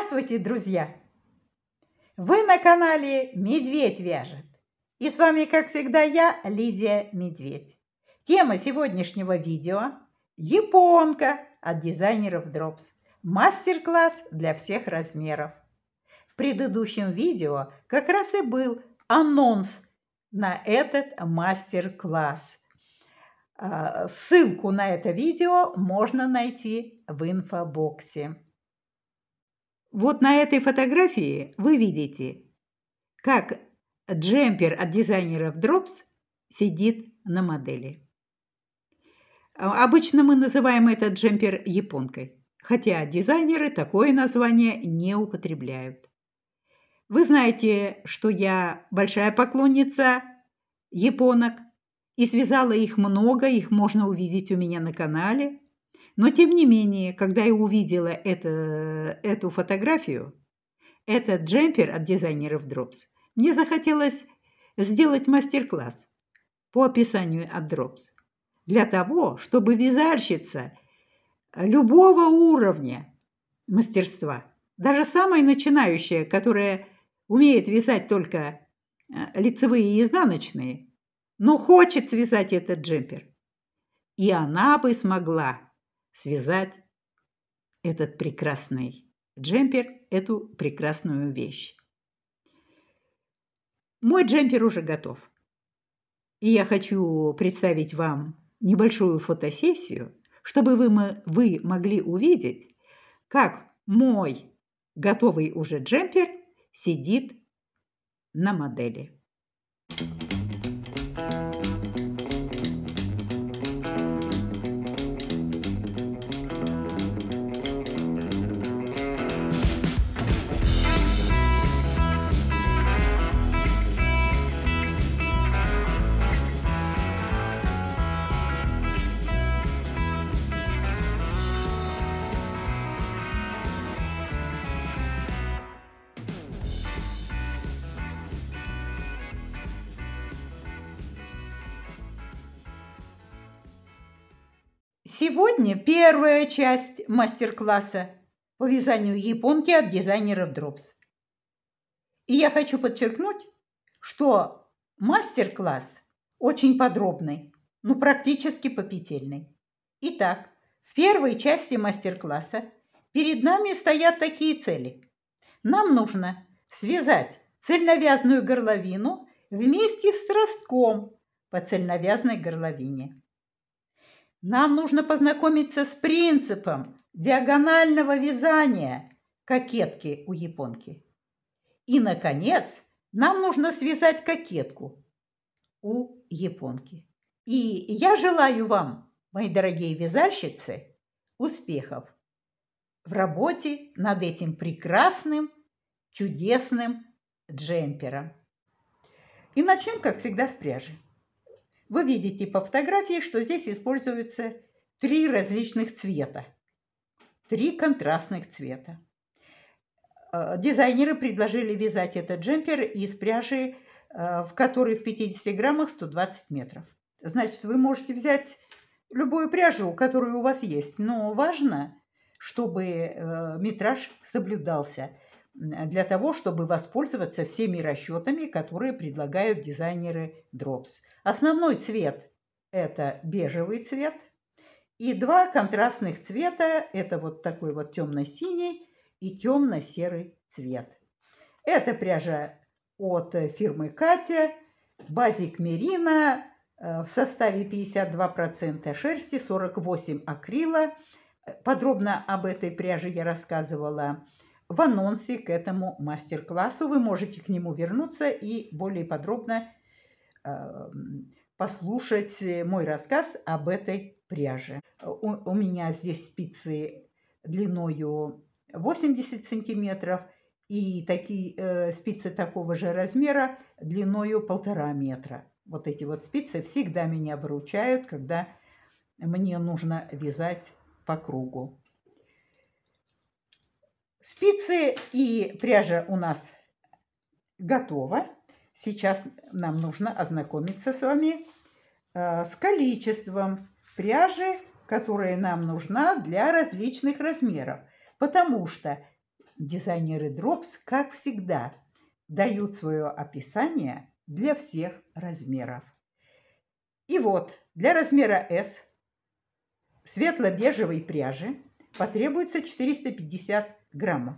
Здравствуйте, друзья! Вы на канале «Медведь вяжет». И с вами, как всегда, я, Лидия Медведь. Тема сегодняшнего видео – японка от дизайнеров Drops. Мастер-класс для всех размеров. В предыдущем видео как раз и был анонс на этот мастер-класс. А, ссылку на это видео можно найти в инфобоксе. Вот на этой фотографии вы видите, как джемпер от дизайнеров Drops сидит на модели. А, обычно мы называем этот джемпер японкой, хотя дизайнеры такое название не употребляют. Вы знаете, что я большая поклонница японок и связала их много, их можно увидеть у меня на канале – но тем не менее, когда я увидела это, эту фотографию, этот джемпер от дизайнеров Drops, мне захотелось сделать мастер-класс по описанию от Drops. Для того, чтобы вязальщица любого уровня мастерства, даже самая начинающая, которая умеет вязать только э, лицевые и изнаночные, но хочет связать этот джемпер. И она бы смогла связать этот прекрасный джемпер, эту прекрасную вещь. Мой джемпер уже готов. И я хочу представить вам небольшую фотосессию, чтобы вы, вы могли увидеть, как мой готовый уже джемпер сидит на модели. thank you Сегодня первая часть мастер-класса по вязанию японки от дизайнеров Drops. И я хочу подчеркнуть, что мастер-класс очень подробный, но практически попетельный. Итак, в первой части мастер-класса перед нами стоят такие цели. Нам нужно связать цельновязную горловину вместе с ростком по цельновязной горловине. Нам нужно познакомиться с принципом диагонального вязания кокетки у японки. И, наконец, нам нужно связать кокетку у японки. И я желаю вам, мои дорогие вязальщицы, успехов в работе над этим прекрасным, чудесным джемпером. И начнем, как всегда, с пряжи. Вы видите по фотографии, что здесь используются три различных цвета, три контрастных цвета. Э, дизайнеры предложили вязать этот джемпер из пряжи, э, в которой в 50 граммах 120 метров. Значит, вы можете взять любую пряжу, которую у вас есть, но важно, чтобы э, метраж соблюдался – для того, чтобы воспользоваться всеми расчетами, которые предлагают дизайнеры Drops. Основной цвет – это бежевый цвет. И два контрастных цвета – это вот такой вот темно-синий и темно-серый цвет. Это пряжа от фирмы Катя, базик Мерина э, в составе 52% шерсти, 48% акрила. Подробно об этой пряже я рассказывала в в анонсе к этому мастер-классу. Вы можете к нему вернуться и более подробно э, послушать мой рассказ об этой пряже. У, у меня здесь спицы длиною 80 сантиметров и такие э, спицы такого же размера длиною полтора метра. Вот эти вот спицы всегда меня выручают, когда мне нужно вязать по кругу. Спицы и пряжа у нас готова. Сейчас нам нужно ознакомиться с вами э, с количеством пряжи, которая нам нужна для различных размеров. Потому что дизайнеры Drops, как всегда, дают свое описание для всех размеров. И вот для размера S светло-бежевой пряжи потребуется 450 граммов.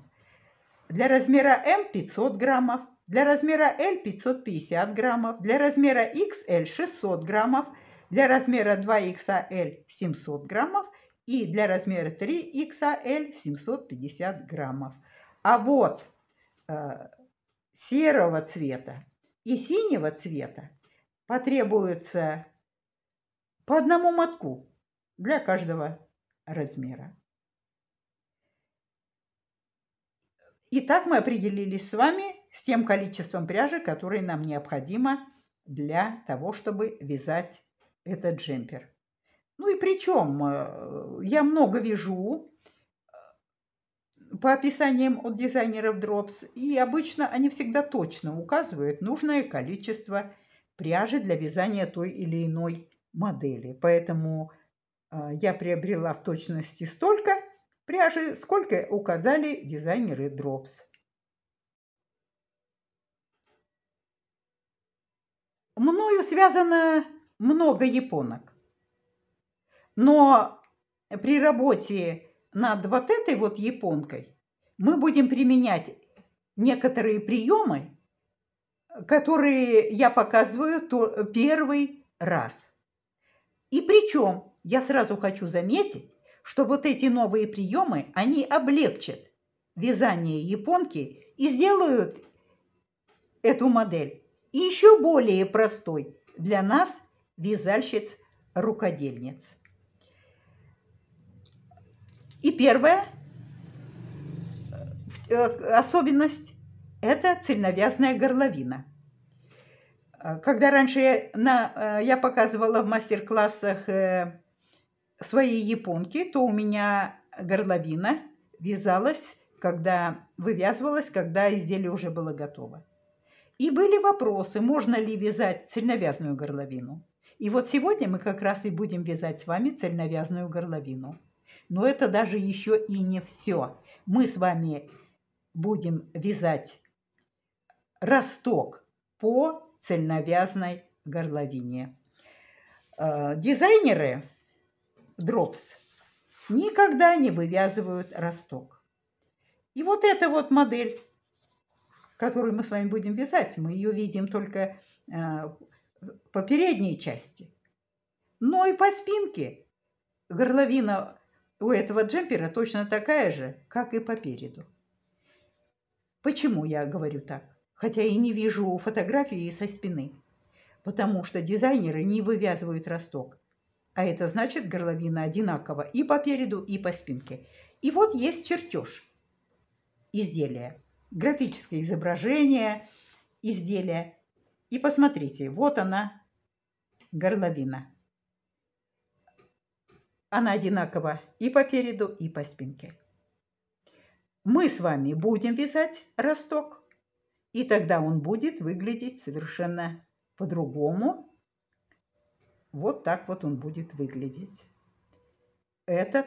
Для размера М 500 граммов. Для размера L 550 граммов. Для размера XL 600 граммов. Для размера 2XL 700 граммов. И для размера 3XL 750 граммов. А вот э, серого цвета и синего цвета потребуется по одному мотку для каждого размера. Итак, мы определились с вами с тем количеством пряжи, которое нам необходимо для того, чтобы вязать этот джемпер. Ну и причем э, я много вяжу э, по описаниям от дизайнеров Drops, и обычно они всегда точно указывают нужное количество пряжи для вязания той или иной модели. Поэтому э, я приобрела в точности столько, Пряжи сколько указали дизайнеры Drops. Мною связано много японок. Но при работе над вот этой вот японкой мы будем применять некоторые приемы, которые я показываю первый раз. И причем я сразу хочу заметить, что вот эти новые приемы, они облегчат вязание японки и сделают эту модель еще более простой для нас, вязальщиц-рукодельниц. И первая э, особенность – это цельновязная горловина. Э, когда раньше я, на, э, я показывала в мастер-классах своей японки, то у меня горловина вязалась, когда вывязывалась, когда изделие уже было готово. И были вопросы, можно ли вязать цельновязную горловину. И вот сегодня мы как раз и будем вязать с вами цельновязную горловину. Но это даже еще и не все. Мы с вами будем вязать росток по цельновязной горловине. Э, дизайнеры дропс, никогда не вывязывают росток. И вот эта вот модель, которую мы с вами будем вязать, мы ее видим только э, по передней части. Но и по спинке горловина у этого джемпера точно такая же, как и по переду. Почему я говорю так? Хотя и не вижу фотографии со спины. Потому что дизайнеры не вывязывают росток а это значит горловина одинакова и по переду, и по спинке. И вот есть чертеж изделия, графическое изображение изделия. И посмотрите, вот она, горловина. Она одинакова и по переду, и по спинке. Мы с вами будем вязать росток, и тогда он будет выглядеть совершенно по-другому, вот так вот он будет выглядеть. Этот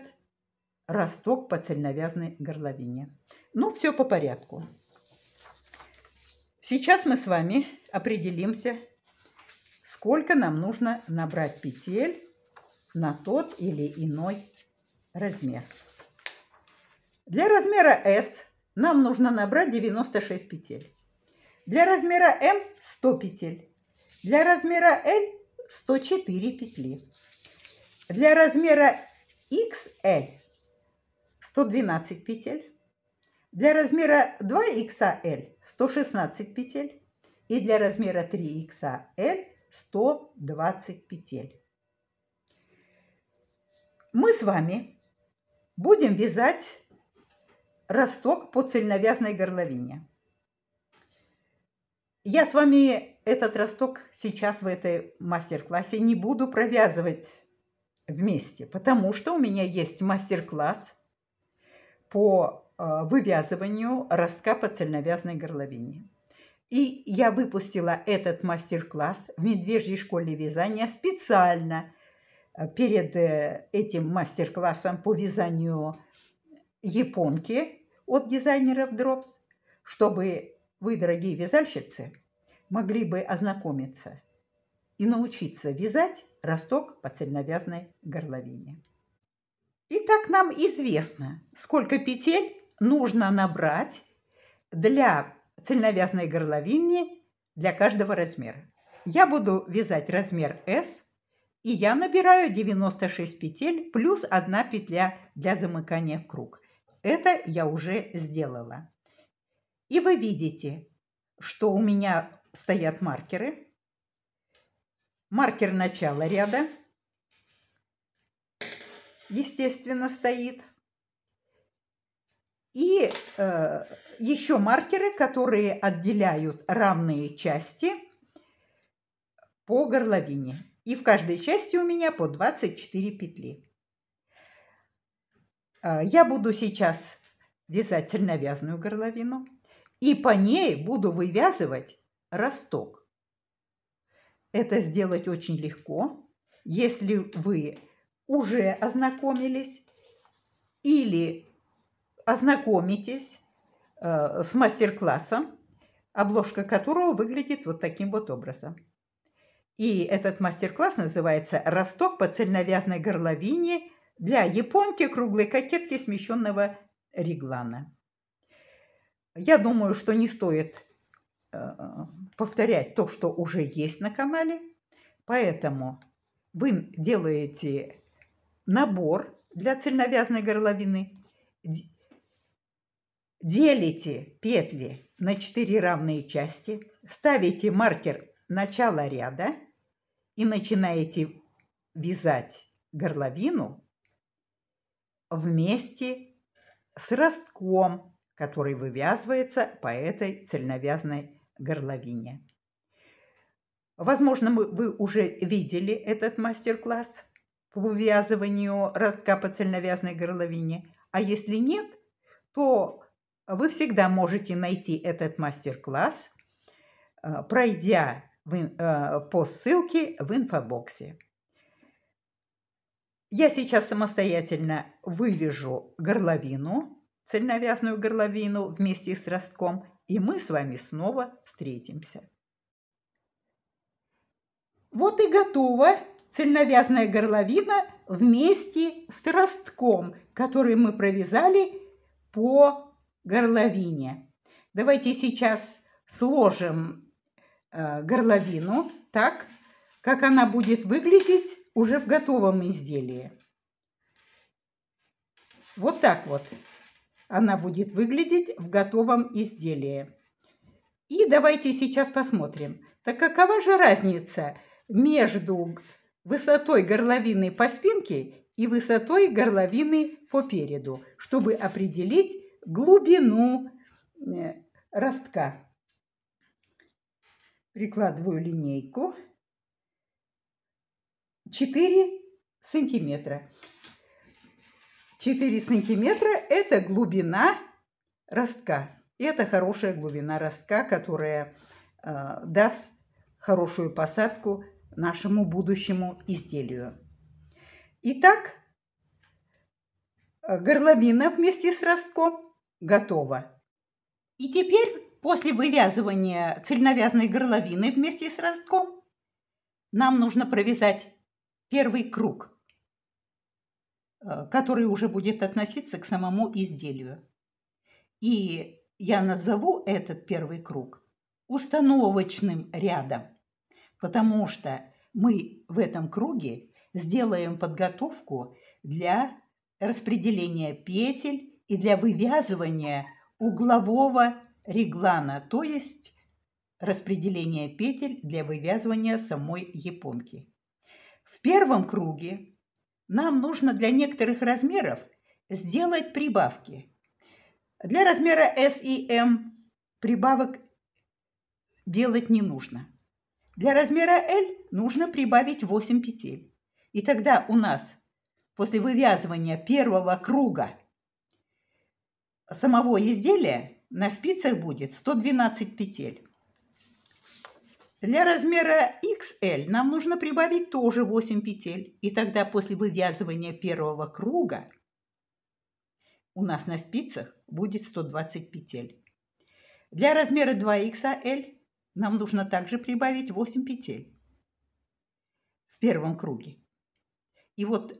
росток по цельновязной горловине. Ну, все по порядку. Сейчас мы с вами определимся, сколько нам нужно набрать петель на тот или иной размер. Для размера S нам нужно набрать 96 петель. Для размера M 100 петель. Для размера L 104 петли. Для размера XL 112 петель. Для размера 2XL 116 петель. И для размера 3XL 120 петель. Мы с вами будем вязать росток по цельновязной горловине. Я с вами этот росток сейчас в этой мастер-классе не буду провязывать вместе, потому что у меня есть мастер-класс по э, вывязыванию ростка по цельновязной горловине. И я выпустила этот мастер-класс в Медвежьей школе вязания специально э, перед э, этим мастер-классом по вязанию японки от дизайнеров Drops, чтобы вы, дорогие вязальщицы, могли бы ознакомиться и научиться вязать росток по цельновязной горловине. Итак, нам известно, сколько петель нужно набрать для цельновязной горловины для каждого размера. Я буду вязать размер S, и я набираю 96 петель плюс 1 петля для замыкания в круг. Это я уже сделала. И вы видите, что у меня стоят маркеры. Маркер начала ряда, естественно, стоит. И э, еще маркеры, которые отделяют равные части по горловине. И в каждой части у меня по 24 петли. Э, я буду сейчас вязать цельновязную горловину и по ней буду вывязывать росток. Это сделать очень легко, если вы уже ознакомились или ознакомитесь э, с мастер-классом, обложка которого выглядит вот таким вот образом. И этот мастер-класс называется «Росток по цельновязной горловине для японки круглой кокетки смещенного реглана». Я думаю, что не стоит Э, э, повторять то, что уже есть на канале. Поэтому вы делаете набор для цельновязной горловины, делите петли на 4 равные части, ставите маркер начала ряда и начинаете вязать горловину вместе с ростком, который вывязывается по этой цельновязной горловине. Возможно, вы уже видели этот мастер-класс по вывязыванию ростка по цельновязной горловине. А если нет, то вы всегда можете найти этот мастер-класс, э, пройдя э, по ссылке в инфобоксе. Я сейчас самостоятельно вывяжу горловину, цельновязную горловину вместе с ростком и мы с вами снова встретимся. Вот и готова цельновязная горловина вместе с ростком, который мы провязали по горловине. Давайте сейчас сложим э, горловину так, как она будет выглядеть уже в готовом изделии. Вот так вот она будет выглядеть в готовом изделии. И давайте сейчас посмотрим. Так какова же разница между высотой горловины по спинке и высотой горловины по переду, чтобы определить глубину э, ростка. Прикладываю линейку 4 сантиметра. 4 сантиметра – это глубина ростка. И это хорошая глубина ростка, которая э, даст хорошую посадку нашему будущему изделию. Итак, горловина вместе с ростком готова. И теперь, после вывязывания цельновязной горловины вместе с ростком, нам нужно провязать первый круг – Э, который уже будет относиться к самому изделию. И я назову этот первый круг установочным рядом, потому что мы в этом круге сделаем подготовку для распределения петель и для вывязывания углового реглана, то есть распределения петель для вывязывания самой японки. В первом круге нам нужно для некоторых размеров сделать прибавки. Для размера S и M прибавок делать не нужно. Для размера L нужно прибавить 8 петель. И тогда у нас после вывязывания первого круга самого изделия на спицах будет 112 петель. Для размера XL нам нужно прибавить тоже 8 петель. И тогда после вывязывания первого круга у нас на спицах будет 120 петель. Для размера 2XL нам нужно также прибавить 8 петель в первом круге. И вот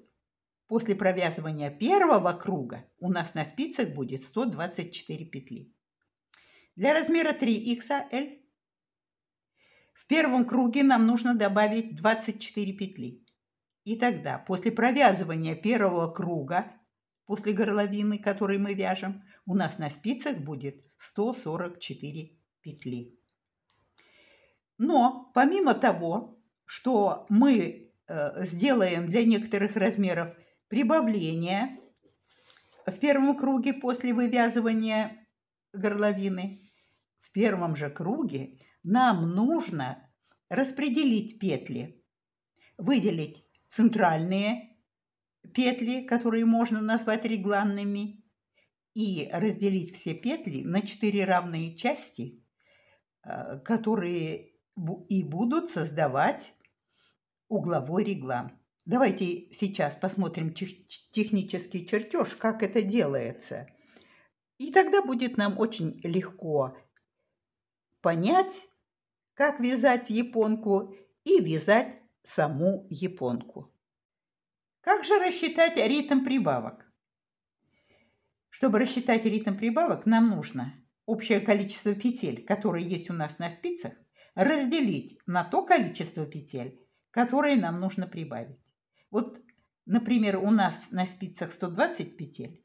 после провязывания первого круга у нас на спицах будет 124 петли. Для размера 3XL в первом круге нам нужно добавить 24 петли. И тогда, после провязывания первого круга, после горловины, который мы вяжем, у нас на спицах будет 144 петли. Но помимо того, что мы э, сделаем для некоторых размеров прибавление в первом круге после вывязывания горловины, в первом же круге нам нужно распределить петли, выделить центральные петли, которые можно назвать регланными, и разделить все петли на четыре равные части, э, которые и будут создавать угловой реглан. Давайте сейчас посмотрим технический чертеж, как это делается. И тогда будет нам очень легко понять, как вязать японку и вязать саму японку. Как же рассчитать ритм прибавок? Чтобы рассчитать ритм прибавок, нам нужно общее количество петель, которые есть у нас на спицах, разделить на то количество петель, которые нам нужно прибавить. Вот, например, у нас на спицах 120 петель,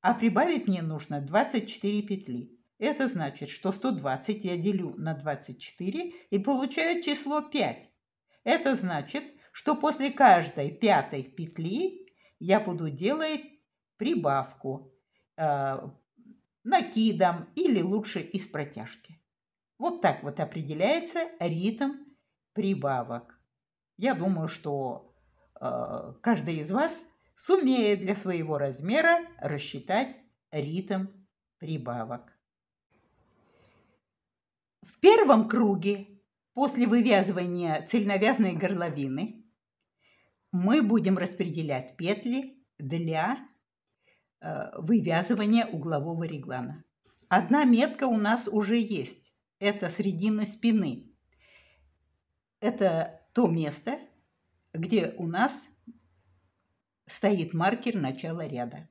а прибавить мне нужно 24 петли. Это значит, что 120 я делю на 24 и получаю число 5. Это значит, что после каждой пятой петли я буду делать прибавку э, накидом или лучше из протяжки. Вот так вот определяется ритм прибавок. Я думаю, что э, каждый из вас сумеет для своего размера рассчитать ритм прибавок. В первом круге после вывязывания цельновязной горловины мы будем распределять петли для э, вывязывания углового реглана. Одна метка у нас уже есть. Это середина спины. Это то место, где у нас стоит маркер начала ряда.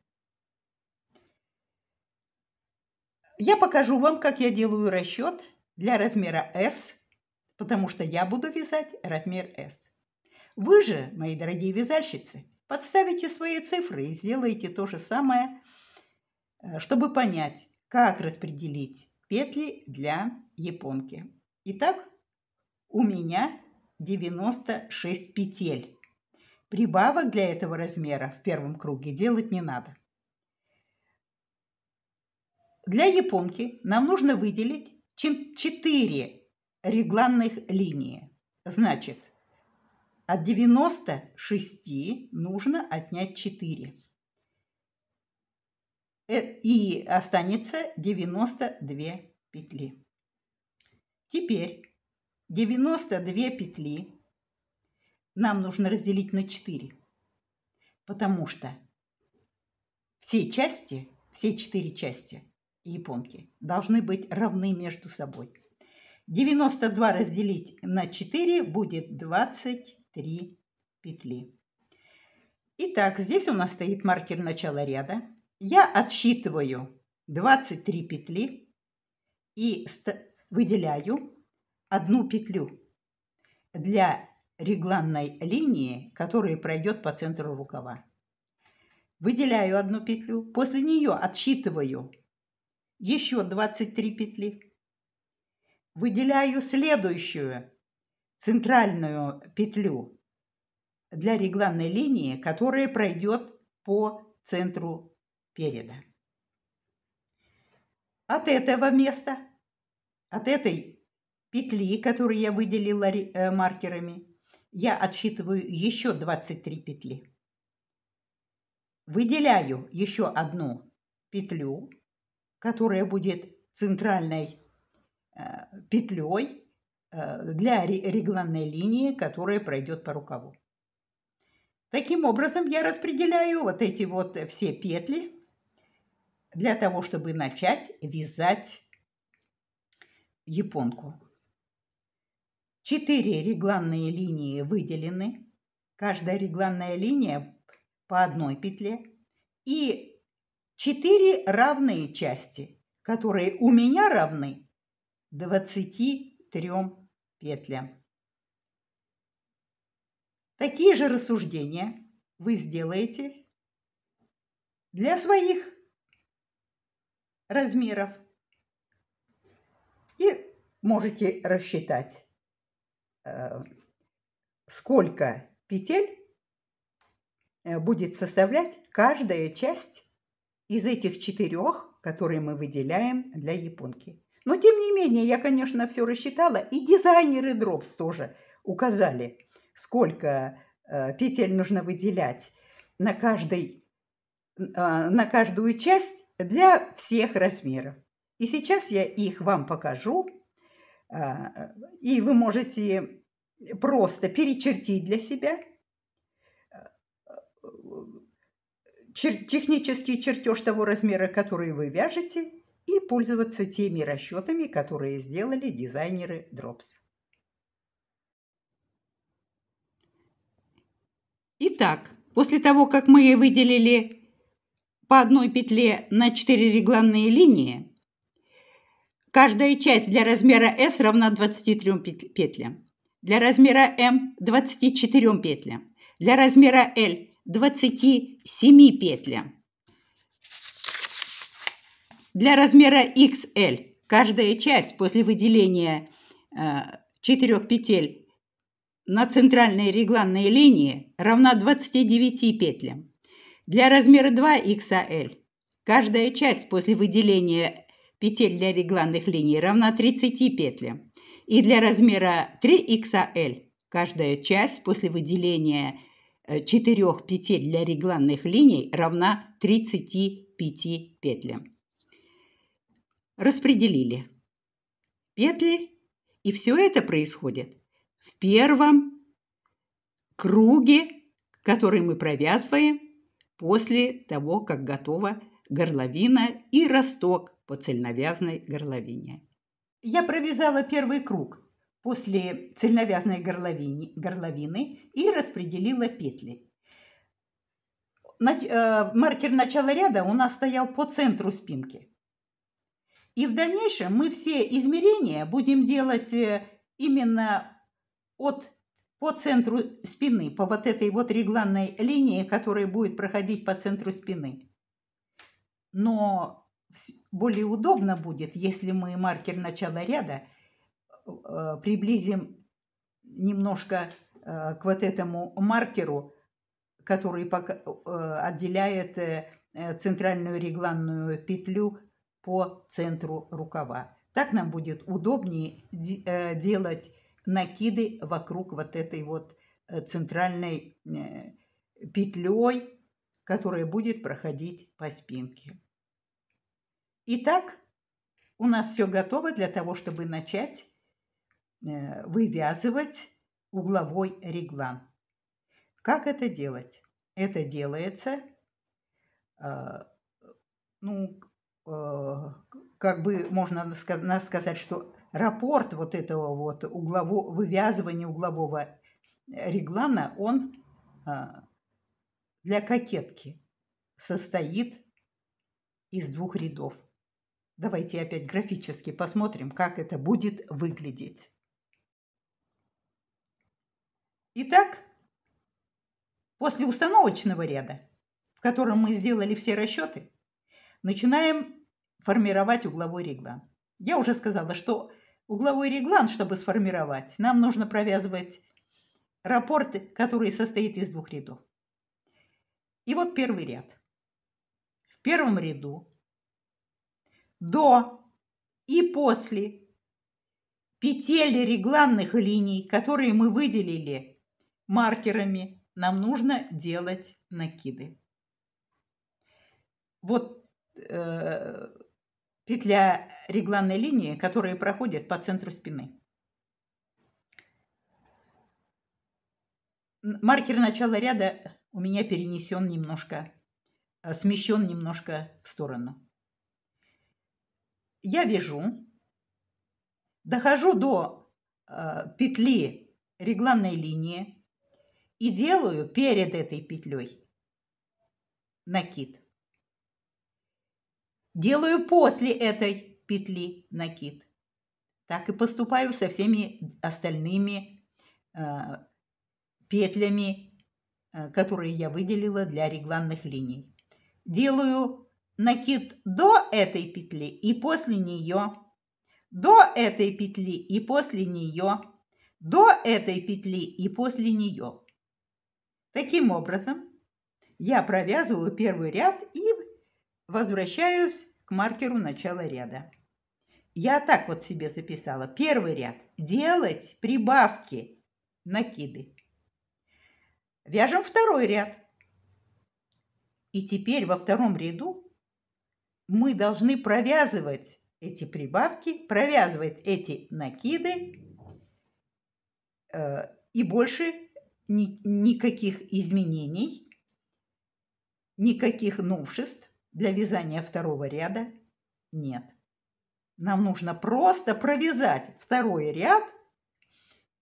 Я покажу вам, как я делаю расчет – для размера S, потому что я буду вязать размер S. Вы же, мои дорогие вязальщицы, подставите свои цифры и сделайте то же самое, э, чтобы понять, как распределить петли для японки. Итак, у меня 96 петель. Прибавок для этого размера в первом круге делать не надо. Для японки нам нужно выделить 4 регланных линии. Значит, от 96 нужно отнять 4. Э, и останется 92 петли. Теперь 92 петли нам нужно разделить на 4, потому что все части, все 4 части – японки должны быть равны между собой. 92 разделить на 4 будет 23 петли. Итак, здесь у нас стоит маркер начала ряда. Я отсчитываю 23 петли и выделяю одну петлю для регланной линии, которая пройдет по центру рукава. Выделяю одну петлю, после нее отсчитываю еще 23 петли. Выделяю следующую центральную петлю для регланной линии, которая пройдет по центру переда. От этого места, от этой петли, которую я выделила э, маркерами, я отсчитываю еще 23 петли. Выделяю еще одну петлю которая будет центральной э, петлей э, для регланной линии, которая пройдет по рукаву. Таким образом я распределяю вот эти вот все петли для того, чтобы начать вязать японку. Четыре регланные линии выделены. Каждая регланная линия по одной петле. И четыре равные части, которые у меня равны 23 петлям. Такие же рассуждения вы сделаете для своих размеров. И можете рассчитать, э, сколько петель э, будет составлять каждая часть из этих четырех, которые мы выделяем для японки. Но, тем не менее, я, конечно, все рассчитала, и дизайнеры Дропс тоже указали, сколько э, петель нужно выделять на, каждой, э, а, на каждую часть для всех размеров. И сейчас я их вам покажу, э, и вы можете просто перечертить для себя – чер технический чертеж того размера, который вы вяжете, и пользоваться теми расчетами, которые сделали дизайнеры Drops. Итак, после того, как мы выделили по одной петле на 4 регланные линии, каждая часть для размера S равна 23 петлям, для размера M – 24 петлям, для размера L 27 петлям Для размера XL каждая часть после выделения э, четырех петель на центральной регланной линии равна 29 петлям. Для размера 2XL каждая часть после выделения петель для регланных линий равна 30 петлям. И для размера 3XL каждая часть после выделения 4 петель для регланных линий равна 35 петлям. Распределили петли, и все это происходит в первом круге, который мы провязываем после того, как готова горловина и росток по цельновязной горловине. Я провязала первый круг после цельновязной горловины, горловины и распределила петли. Э, маркер начала ряда у нас стоял по центру спинки. И в дальнейшем мы все измерения будем делать э, именно от, по центру спины, по вот этой вот регланной линии, которая будет проходить по центру спины. Но более удобно будет, если мы маркер начала ряда – Э, приблизим немножко э, к вот этому маркеру, который э, отделяет центральную регланную петлю по центру рукава. Так нам будет удобнее делать накиды вокруг вот этой вот центральной петлей, которая будет проходить по спинке. Итак, у нас все готово для того, чтобы начать Э, вывязывать угловой реглан. Как это делать? Это делается, а, ну, а, как бы можно сказать, что рапорт вот этого вот углово, вывязывания углового реглана, он а, для кокетки состоит из двух рядов. Давайте опять графически посмотрим, как это будет выглядеть. Итак, после установочного ряда, в котором мы сделали все расчеты, начинаем формировать угловой реглан. Я уже сказала, что угловой реглан, чтобы сформировать, нам нужно провязывать рапорты, которые состоят из двух рядов. И вот первый ряд. В первом ряду до и после петель регланных линий, которые мы выделили маркерами нам нужно делать накиды. Вот э, петля регланной линии, которые проходят по центру спины. Маркер начала ряда у меня перенесен немножко, э, смещен немножко в сторону. Я вяжу, дохожу до э, петли регланной линии, и делаю перед этой петлей накид. Делаю после этой петли накид. Так и поступаю со всеми остальными э, петлями, э, которые я выделила для регланных линий. Делаю накид до этой петли и после нее, до этой петли и после нее, до этой петли и после нее. Таким образом, я провязываю первый ряд и возвращаюсь к маркеру начала ряда. Я так вот себе записала. Первый ряд. Делать прибавки, накиды. Вяжем второй ряд. И теперь во втором ряду мы должны провязывать эти прибавки, провязывать эти накиды э, и больше ни, никаких изменений, никаких новшеств для вязания второго ряда нет. Нам нужно просто провязать второй ряд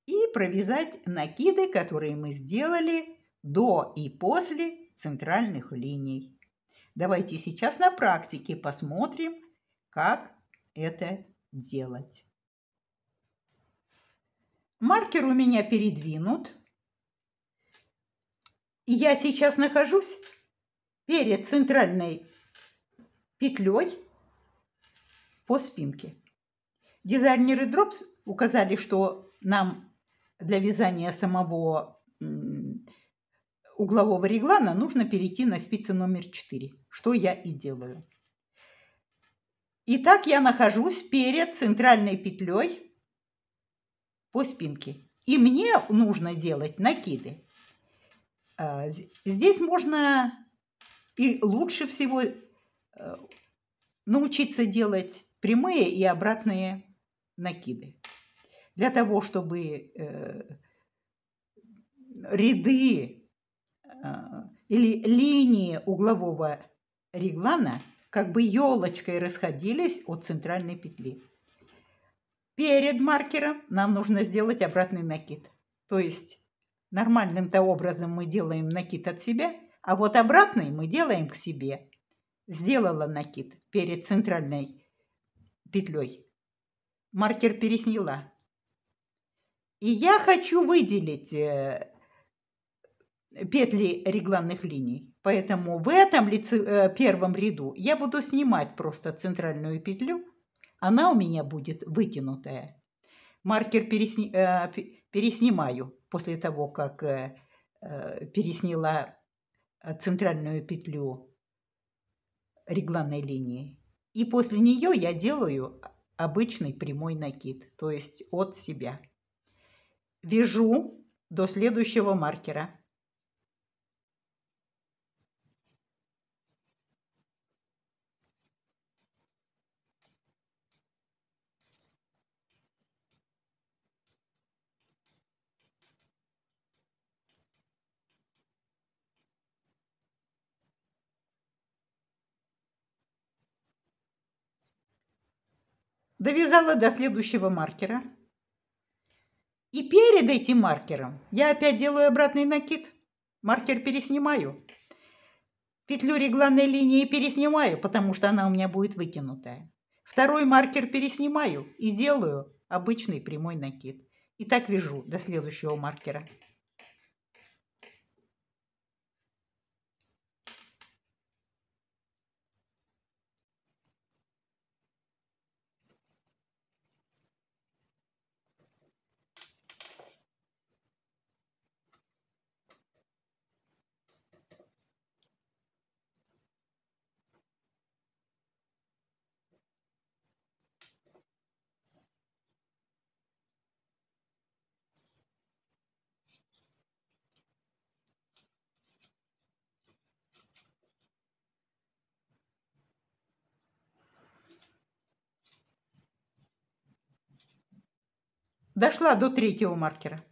и провязать накиды, которые мы сделали до и после центральных линий. Давайте сейчас на практике посмотрим, как это делать. Маркер у меня передвинут я сейчас нахожусь перед центральной петлей по спинке. Дизайнеры Drops указали, что нам для вязания самого углового реглана нужно перейти на спицы номер 4, что я и делаю. Итак, я нахожусь перед центральной петлей по спинке. И мне нужно делать накиды. А, здесь можно и лучше всего э, научиться делать прямые и обратные накиды. Для того, чтобы э, ряды а, или линии углового реглана как бы елочкой расходились от центральной петли. Перед маркером нам нужно сделать обратный накид. То есть Нормальным-то образом мы делаем накид от себя, а вот обратный мы делаем к себе. Сделала накид перед центральной петлей. Маркер пересняла. И я хочу выделить э, петли регланных линий. Поэтому в этом лице, э, первом ряду я буду снимать просто центральную петлю. Она у меня будет вытянутая маркер пересни, э, переснимаю после того, как э, э пересняла э, центральную петлю регланной линии. И после нее я делаю обычный прямой накид, то есть от себя. Вяжу до следующего маркера. довязала до следующего маркера. И перед этим маркером я опять делаю обратный накид. Маркер переснимаю. Петлю регланной линии переснимаю, потому что она у меня будет выкинутая. Второй маркер переснимаю и делаю обычный прямой накид. И так вяжу до следующего маркера. Дошла до третьего маркера.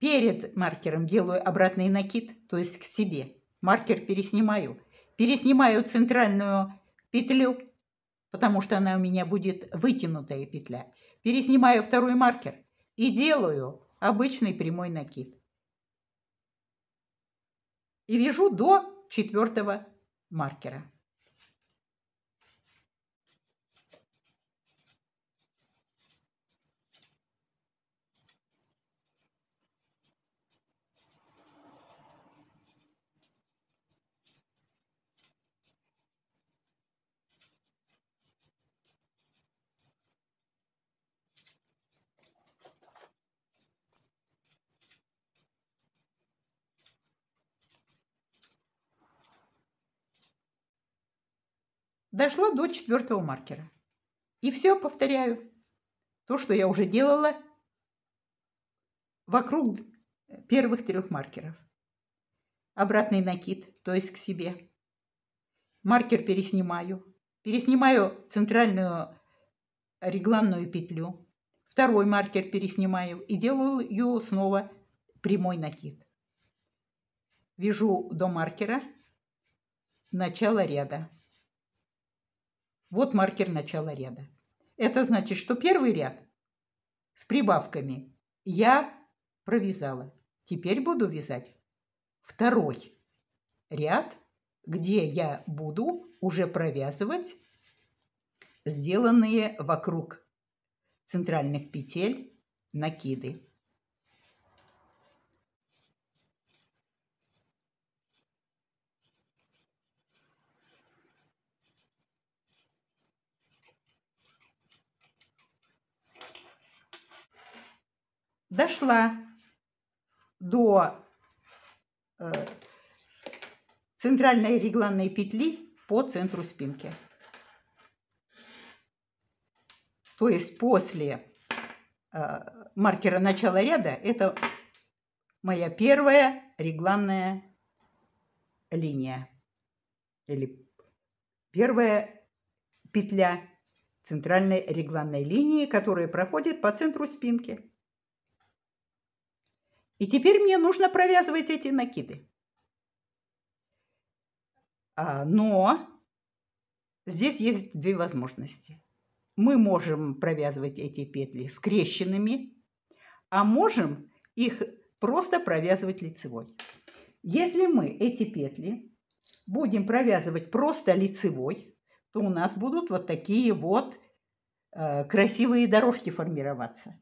Перед маркером делаю обратный накид, то есть к себе. Маркер переснимаю. Переснимаю центральную петлю, потому что она у меня будет вытянутая петля. Переснимаю второй маркер и делаю обычный прямой накид. И вяжу до четвертого маркера. дошло до четвертого маркера. И все повторяю. То, что я уже делала вокруг первых трех маркеров. Обратный накид, то есть к себе. Маркер переснимаю. Переснимаю центральную регланную петлю. Второй маркер переснимаю и делаю снова прямой накид. Вяжу до маркера начала ряда. Вот маркер начала ряда. Это значит, что первый ряд с прибавками я провязала. Теперь буду вязать второй ряд, где я буду уже провязывать сделанные вокруг центральных петель накиды. дошла до э, центральной регланной петли по центру спинки. То есть после э, маркера начала ряда это моя первая регланная линия или первая петля центральной регланной линии, которая проходит по центру спинки. И теперь мне нужно провязывать эти накиды. А, но здесь есть две возможности. Мы можем провязывать эти петли скрещенными, а можем их просто провязывать лицевой. Если мы эти петли будем провязывать просто лицевой, то у нас будут вот такие вот э, красивые дорожки формироваться.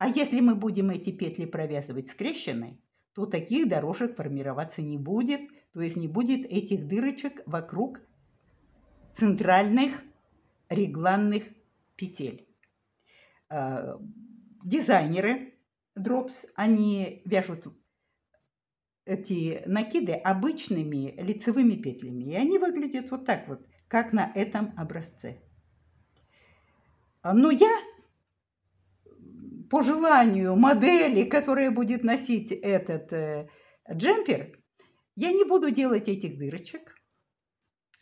А если мы будем эти петли провязывать скрещенной, то таких дорожек формироваться не будет, то есть не будет этих дырочек вокруг центральных регланных петель. А, дизайнеры Drops они вяжут эти накиды обычными лицевыми петлями, и они выглядят вот так вот, как на этом образце. А, но я по желанию модели, которая будет носить этот э, джемпер, я не буду делать этих дырочек.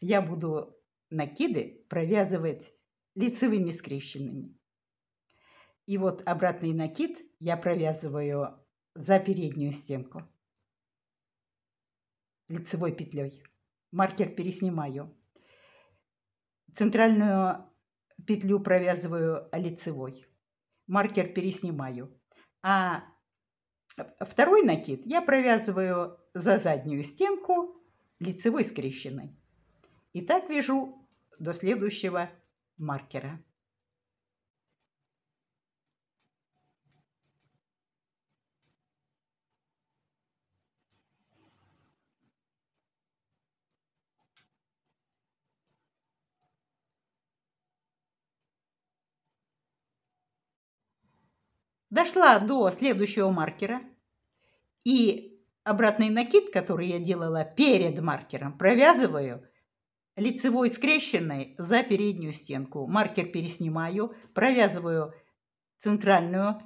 Я буду накиды провязывать лицевыми скрещенными. И вот обратный накид я провязываю за переднюю стенку лицевой петлей. Маркер переснимаю. Центральную петлю провязываю лицевой маркер переснимаю. А э, второй накид я провязываю за заднюю стенку лицевой скрещенной. И так вяжу до следующего маркера. дошла до следующего маркера, и обратный накид, который я делала перед маркером, провязываю лицевой скрещенной за переднюю стенку. Маркер переснимаю, провязываю центральную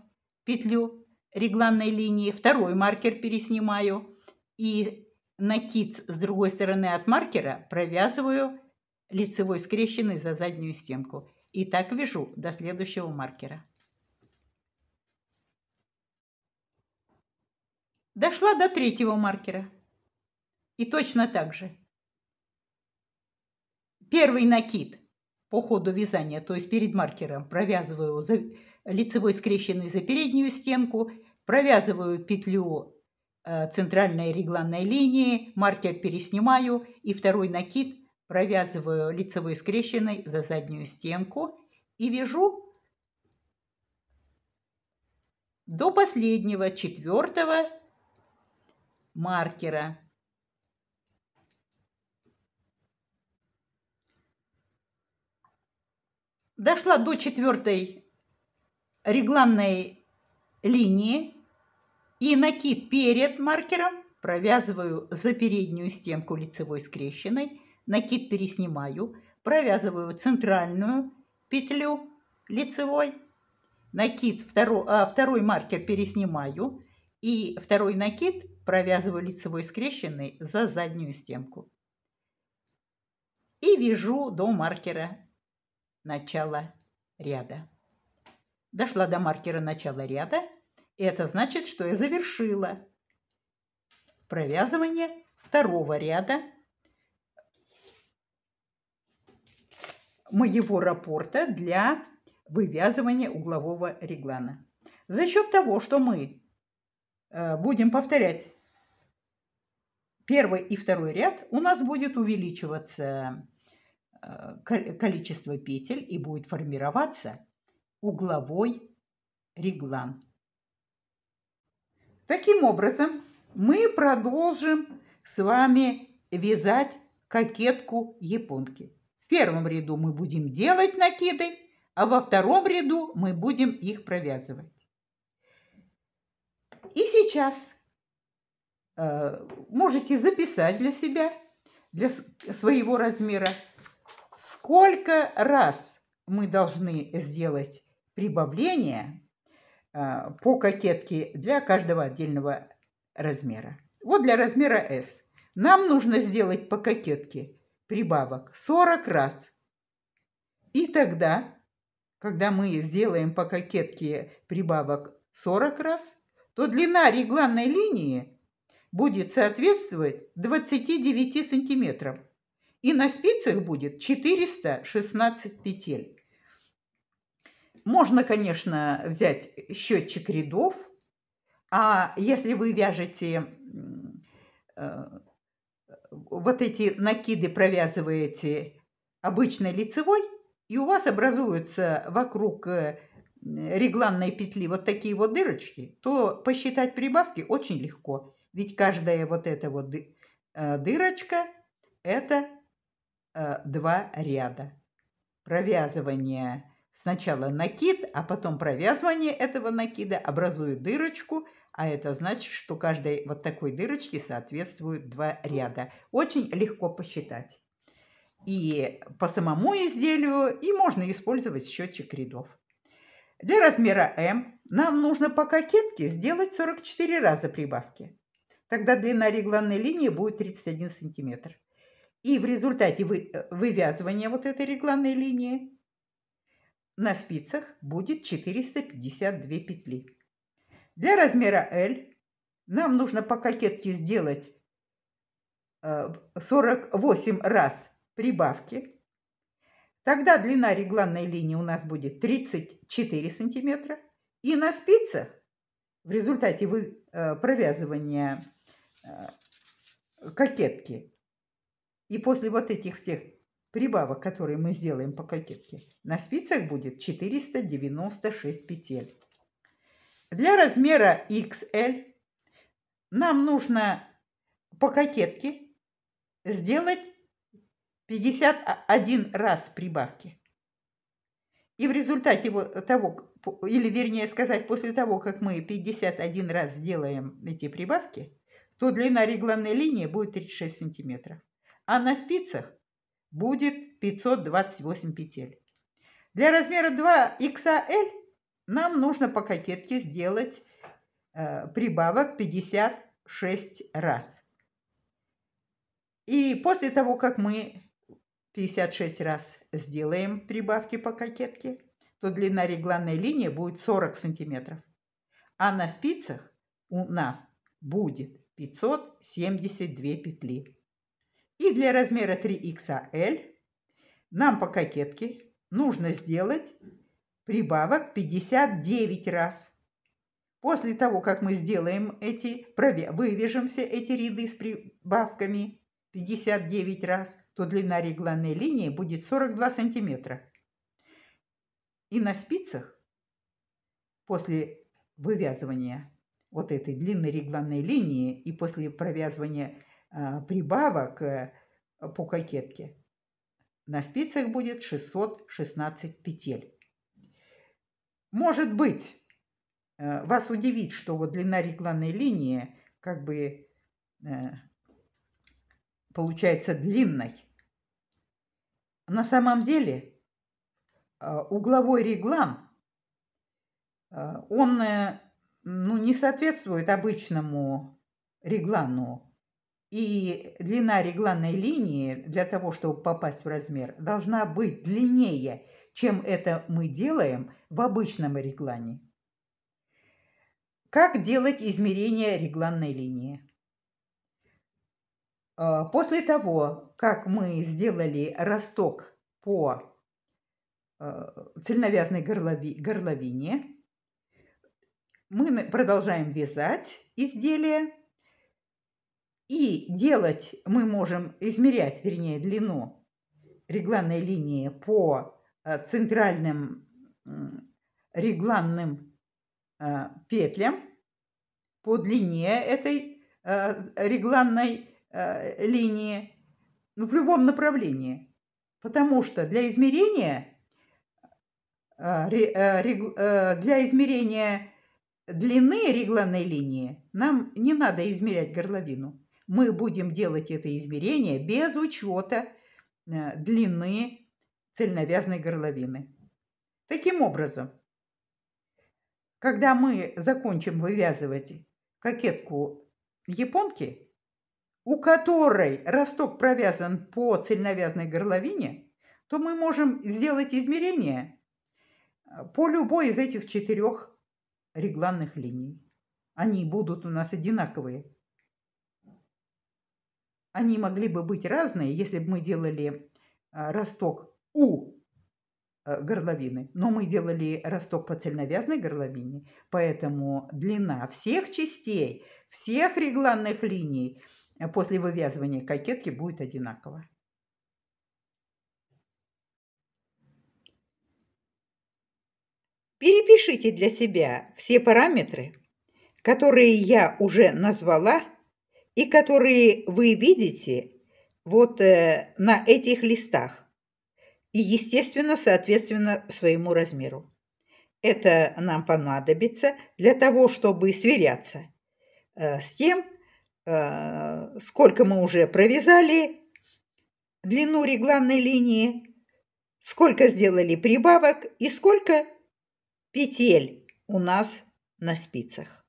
петлю регланной линии, второй маркер переснимаю и накид с другой стороны от маркера провязываю лицевой скрещенной за заднюю стенку. И так вяжу до следующего маркера. Дошла до третьего маркера. И точно так же. Первый накид по ходу вязания, то есть перед маркером, провязываю за лицевой скрещенный за переднюю стенку, провязываю петлю э, центральной регланной линии, маркер переснимаю и второй накид провязываю лицевой скрещенной за заднюю стенку и вяжу до последнего четвертого маркера. Дошла до четвертой регланной линии и накид перед маркером провязываю за переднюю стенку лицевой скрещенной, накид переснимаю, провязываю центральную петлю лицевой, накид второй, а, второй маркер переснимаю и второй накид провязываю лицевой скрещенный за заднюю стенку. И вяжу до маркера начала ряда. Дошла до маркера начала ряда. И это значит, что я завершила провязывание второго ряда моего рапорта для вывязывания углового реглана. За счет того, что мы Э, будем повторять. Первый и второй ряд у нас будет увеличиваться э, количество петель и будет формироваться угловой реглан. Таким образом, мы продолжим с вами вязать кокетку японки. В первом ряду мы будем делать накиды, а во втором ряду мы будем их провязывать и сейчас э, можете записать для себя, для своего размера, сколько раз мы должны сделать прибавление э, по кокетке для каждого отдельного размера. Вот для размера S. Нам нужно сделать по кокетке прибавок 40 раз. И тогда, когда мы сделаем по кокетке прибавок 40 раз – то длина регланной линии будет соответствовать 29 сантиметрам. И на спицах будет 416 петель. Можно, конечно, взять счетчик рядов, а если вы вяжете э, вот эти накиды, провязываете обычной лицевой, и у вас образуется вокруг э, регланной петли вот такие вот дырочки, то посчитать прибавки очень легко. Ведь каждая вот эта вот э, дырочка – это э, два ряда. Провязывание сначала накид, а потом провязывание этого накида образует дырочку, а это значит, что каждой вот такой дырочке соответствует два ряда. Очень легко посчитать. И по самому изделию, и можно использовать счетчик рядов. Для размера М нам нужно по кокетке сделать 44 раза прибавки. Тогда длина регланной линии будет 31 сантиметр. И в результате вы, э, вывязывания вот этой регланной линии на спицах будет 452 петли. Для размера L нам нужно по кокетке сделать 48 э, раз прибавки. Тогда длина регланной линии у нас будет 34 сантиметра. И на спицах в результате вы, э, провязывания э, кокетки и после вот этих всех прибавок, которые мы сделаем по кокетке, на спицах будет 496 петель. Для размера XL нам нужно по кокетке сделать 51 раз прибавки. И в результате того, или вернее сказать, после того, как мы 51 раз сделаем эти прибавки, то длина регланной линии будет 36 сантиметров. А на спицах будет 528 петель. Для размера 2XL нам нужно по кокетке сделать э, прибавок 56 раз. И после того, как мы 56 раз сделаем прибавки по кокетке, то длина регланной линии будет 40 сантиметров. А на спицах у нас будет 572 петли. И для размера 3XL нам по кокетке нужно сделать прибавок 59 раз. После того, как мы сделаем эти, вывяжем все эти ряды с прибавками, 59 раз, то длина регланной линии будет 42 сантиметра. И на спицах после вывязывания вот этой длинной регланной линии и после провязывания э, прибавок э, по кокетке на спицах будет 616 петель. Может быть, э, вас удивит, что вот длина регланной линии как бы... Э, получается длинной. На самом деле э, угловой реглан, э, он э, ну, не соответствует обычному реглану. И длина регланной линии для того, чтобы попасть в размер, должна быть длиннее, чем это мы делаем в обычном реглане. Как делать измерение регланной линии? А, после того, как мы сделали росток по а, цельновязной горловине, мы продолжаем вязать изделие. И делать мы можем, измерять, вернее, длину регланной линии по а, центральным регланным петлям, по длине этой регланной э, линии, ну, в любом направлении. Потому что для измерения, э, э, э, для измерения длины регланной линии нам не надо измерять горловину. Мы будем делать это измерение без учета э, длины цельновязной горловины. Таким образом, когда мы закончим вывязывать кокетку японки, у которой росток провязан по цельновязной горловине, то мы можем сделать измерение э, по любой из этих четырех регланных линий. Они будут у нас одинаковые. Они могли бы быть разные, если бы мы делали э, росток у э, горловины, но мы делали росток по цельновязной горловине, поэтому длина всех частей, всех регланных линий – а после вывязывания кокетки будет одинаково. Перепишите для себя все параметры, которые я уже назвала и которые вы видите вот э, на этих листах. И, естественно, соответственно своему размеру. Это нам понадобится для того, чтобы сверяться э, с тем, Э, сколько мы уже провязали длину регланной линии, сколько сделали прибавок и сколько петель у нас на спицах.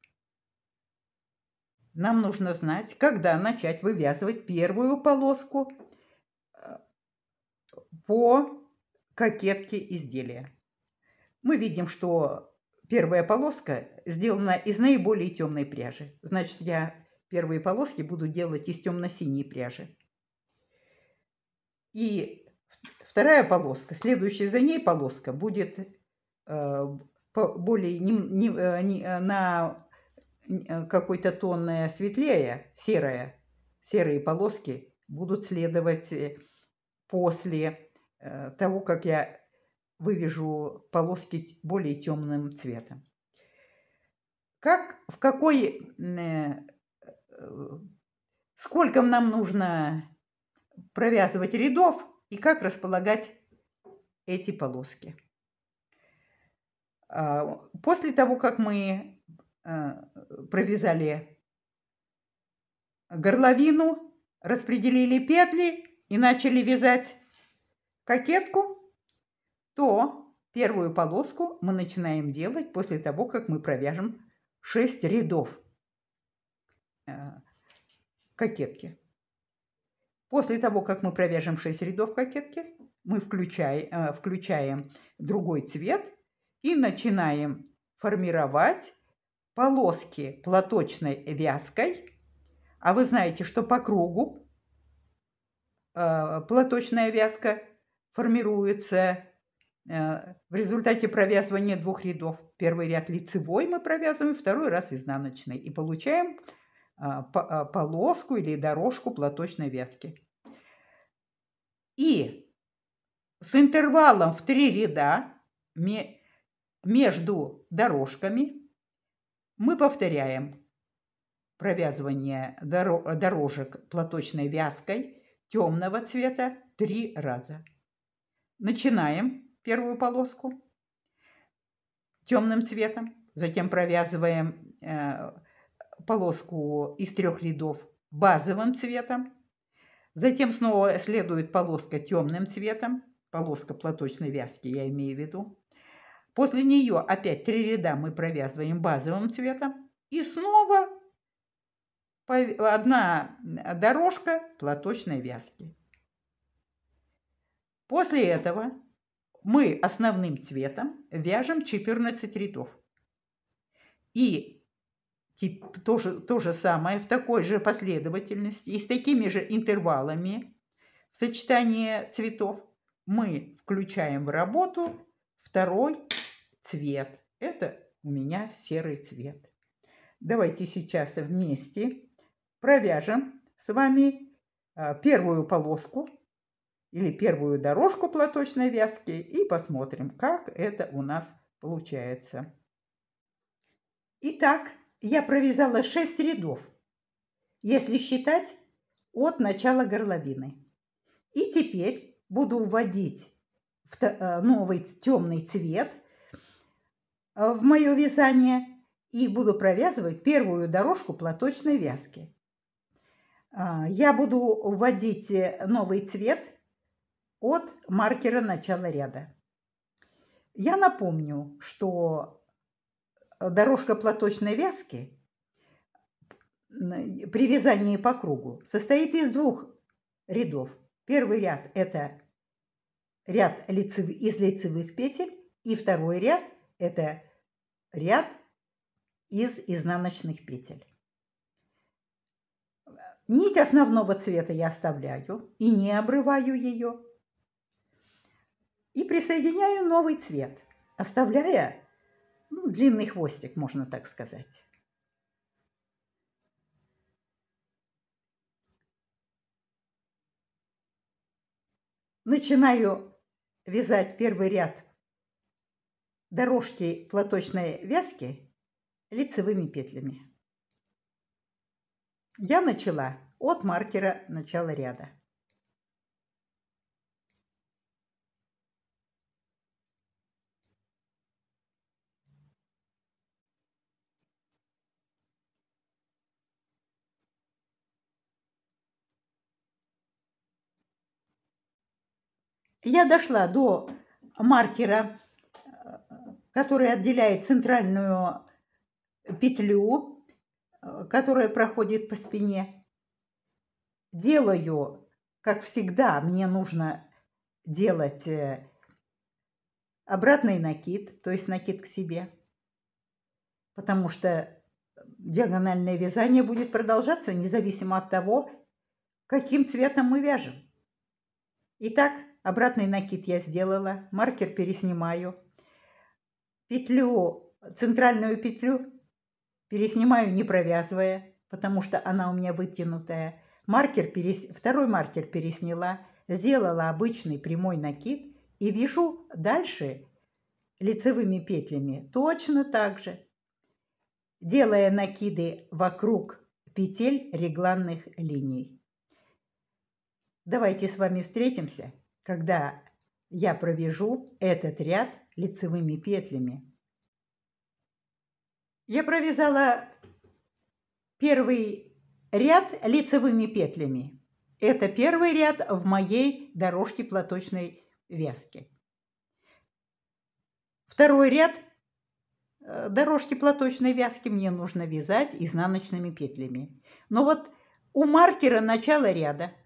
Нам нужно знать, когда начать вывязывать первую полоску э, по кокетке изделия. Мы видим, что первая полоска сделана из наиболее темной пряжи. Значит, я Первые полоски буду делать из темно-синей пряжи. И вторая полоска, следующая за ней полоска будет э, более не, э, не, не, э, на какой-то тонная светлее, серая. Серые полоски будут следовать после того, как я вывяжу полоски более темным цветом. Как, в какой сколько нам нужно провязывать рядов и как располагать эти полоски. А, после того, как мы а, провязали горловину, распределили петли и начали вязать кокетку, то первую полоску мы начинаем делать после того, как мы провяжем 6 рядов. Э, кокетки. После того, как мы провяжем 6 рядов кокетки, мы включай, э, включаем другой цвет и начинаем формировать полоски платочной вязкой. А вы знаете, что по кругу э, платочная вязка формируется в результате провязывания двух рядов. Первый ряд лицевой мы провязываем, второй раз изнаночный. И получаем а, а, полоску или дорожку платочной вязки. И с интервалом в три ряда между дорожками мы повторяем провязывание дорожек платочной вязкой темного цвета три раза. Начинаем первую полоску темным цветом, затем провязываем э, полоску из трех рядов базовым цветом, затем снова следует полоска темным цветом, полоска платочной вязки я имею в виду. После нее опять три ряда мы провязываем базовым цветом и снова одна дорожка платочной вязки. После этого мы основным цветом вяжем 14 рядов. И тип, тоже, то же самое, в такой же последовательности и с такими же интервалами в сочетании цветов мы включаем в работу второй цвет. Это у меня серый цвет. Давайте сейчас вместе провяжем с вами а, первую полоску или первую дорожку платочной вязки и посмотрим, как это у нас получается. Итак, я провязала 6 рядов, если считать от начала горловины. И теперь буду вводить э, новый темный цвет э, в мое вязание и буду провязывать первую дорожку платочной вязки. Э, я буду вводить новый цвет от маркера начала ряда. Я напомню, что Э, дорожка платочной вязки при вязании по кругу состоит из двух рядов. Первый ряд – это ряд лицев... из лицевых петель, и второй ряд – это ряд из изнаночных петель. Нить основного цвета я оставляю и не обрываю ее. И присоединяю новый цвет, оставляя ну, длинный хвостик, можно так сказать. Начинаю вязать первый ряд дорожки платочной вязки лицевыми петлями. Я начала от маркера начала ряда. Я дошла до маркера, который отделяет центральную петлю, которая проходит по спине. Делаю, как всегда, мне нужно делать э, обратный накид, то есть накид к себе, потому что диагональное вязание будет продолжаться независимо от того, каким цветом мы вяжем. Итак, Обратный накид я сделала, маркер переснимаю. Петлю, центральную петлю переснимаю, не провязывая, потому что она у меня вытянутая. Маркер перес... Второй маркер пересняла, сделала обычный прямой накид и вяжу дальше лицевыми петлями точно так же, делая накиды вокруг петель регланных линий. Давайте с вами встретимся когда я провяжу этот ряд лицевыми петлями. Я провязала первый ряд лицевыми петлями. Это первый ряд в моей дорожке платочной вязки. Второй ряд э, дорожки платочной вязки мне нужно вязать изнаночными петлями. Но вот у маркера начала ряда –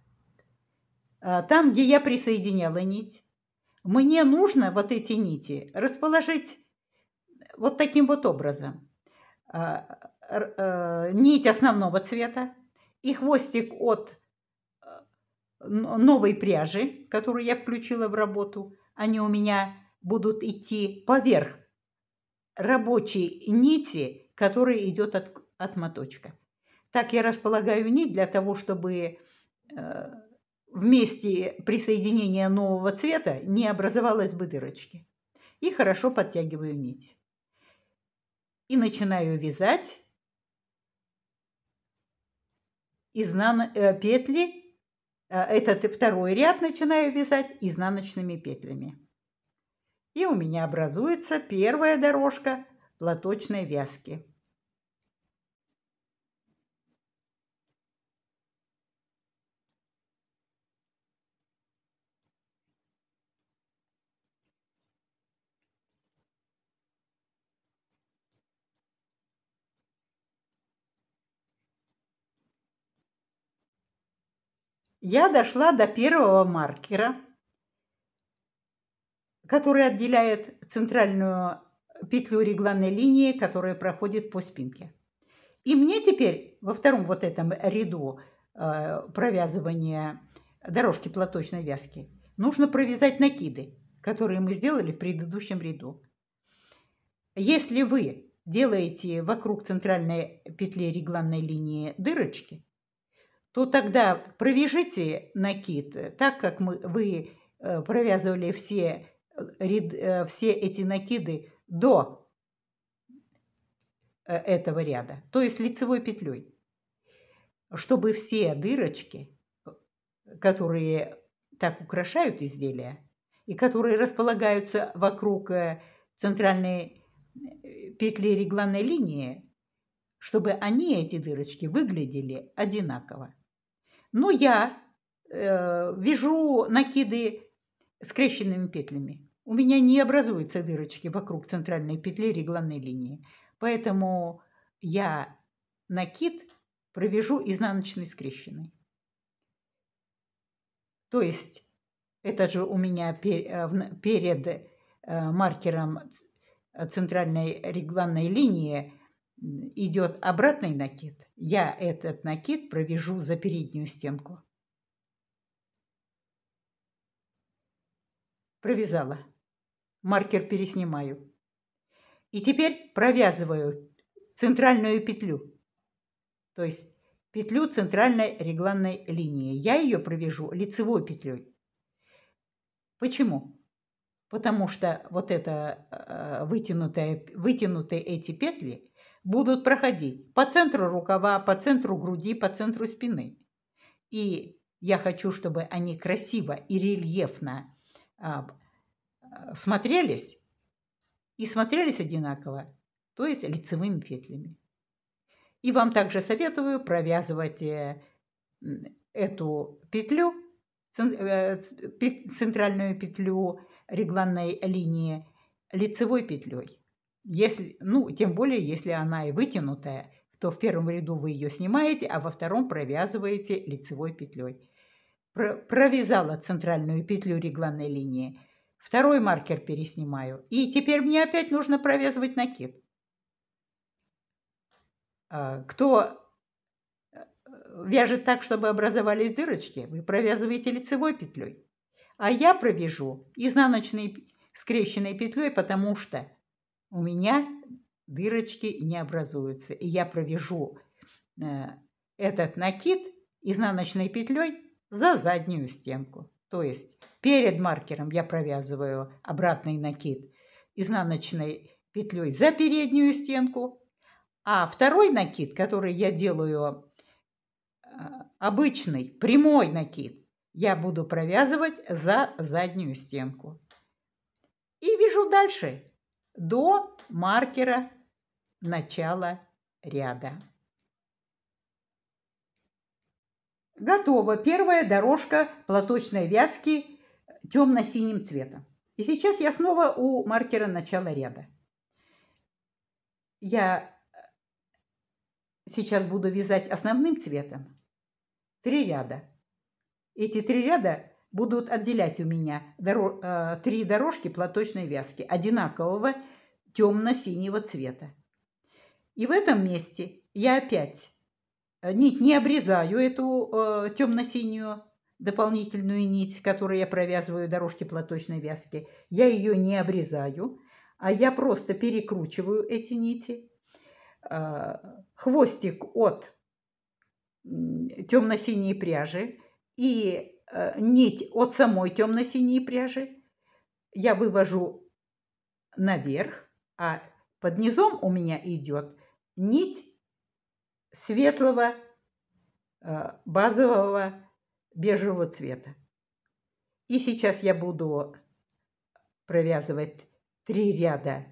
а, там, где я присоединяла нить, мне нужно вот эти нити расположить вот таким вот образом. А, э, нить основного цвета и хвостик от э, новой пряжи, которую я включила в работу, они у меня будут идти поверх рабочей нити, которая идет от, от моточка. Так я располагаю нить для того, чтобы э, вместе месте присоединения нового цвета не образовалась бы дырочки. И хорошо подтягиваю нить. И начинаю вязать изнан... Э, петли, э, этот второй ряд начинаю вязать изнаночными петлями. И у меня образуется первая дорожка платочной вязки. Я дошла до первого маркера, который отделяет центральную петлю регланной линии, которая проходит по спинке. И мне теперь во втором вот этом ряду э, провязывания дорожки платочной вязки нужно провязать накиды, которые мы сделали в предыдущем ряду. Если вы делаете вокруг центральной петли регланной линии дырочки, то тогда провяжите накид так, как мы, вы э, провязывали все, э, ряд, э, все эти накиды до этого ряда, то есть лицевой петлей, чтобы все дырочки, которые так украшают изделие и которые располагаются вокруг центральной петли регланной линии, чтобы они, эти дырочки, выглядели одинаково. Но ну, я э, вяжу накиды скрещенными петлями. У меня не образуются дырочки вокруг центральной петли регланной линии. Поэтому я накид провяжу изнаночной скрещенной. То есть это же у меня э, перед э, маркером центральной регланной линии идет обратный накид, я этот накид провяжу за переднюю стенку. Провязала. Маркер переснимаю. И теперь провязываю центральную петлю. То есть петлю центральной регланной линии. Я ее провяжу лицевой петлей. Почему? Потому что вот это э, вытянутые, вытянутые эти петли будут проходить по центру рукава, по центру груди, по центру спины. И я хочу, чтобы они красиво и рельефно а, а смотрелись и смотрелись одинаково, то есть лицевыми петлями. И вам также советую провязывать э, эту петлю, э, центральную петлю регланной линии лицевой петлей. Если, ну, тем более, если она и вытянутая, то в первом ряду вы ее снимаете, а во втором провязываете лицевой петлей. Провязала центральную петлю регланной линии. Второй маркер переснимаю. И теперь мне опять нужно провязывать накид. А, кто э, вяжет так, чтобы образовались дырочки, вы провязываете лицевой петлей. А я провяжу изнаночной скрещенной петлей, потому что у меня дырочки не образуются. И я провяжу э, этот накид изнаночной петлей за заднюю стенку. То есть перед маркером я провязываю обратный накид изнаночной петлей за переднюю стенку, а второй накид, который я делаю а, обычный, прямой накид, я буду провязывать за заднюю стенку. И вяжу дальше до маркера начала ряда. Готова первая дорожка платочной вязки темно-синим цветом. И сейчас я снова у маркера начала ряда. Я сейчас буду вязать основным цветом три ряда. Эти три ряда будут отделять у меня э, три дорожки платочной вязки одинакового темно-синего цвета. И в этом месте я опять э, нить не обрезаю, эту э, темно-синюю дополнительную нить, которую я провязываю дорожки платочной вязки. Я ее не обрезаю, а я просто перекручиваю эти нити. хвостик от темно-синей пряжи и Э, нить от самой темно-синей пряжи я вывожу наверх, а под низом у меня идет нить светлого э, базового бежевого цвета. И сейчас я буду провязывать три ряда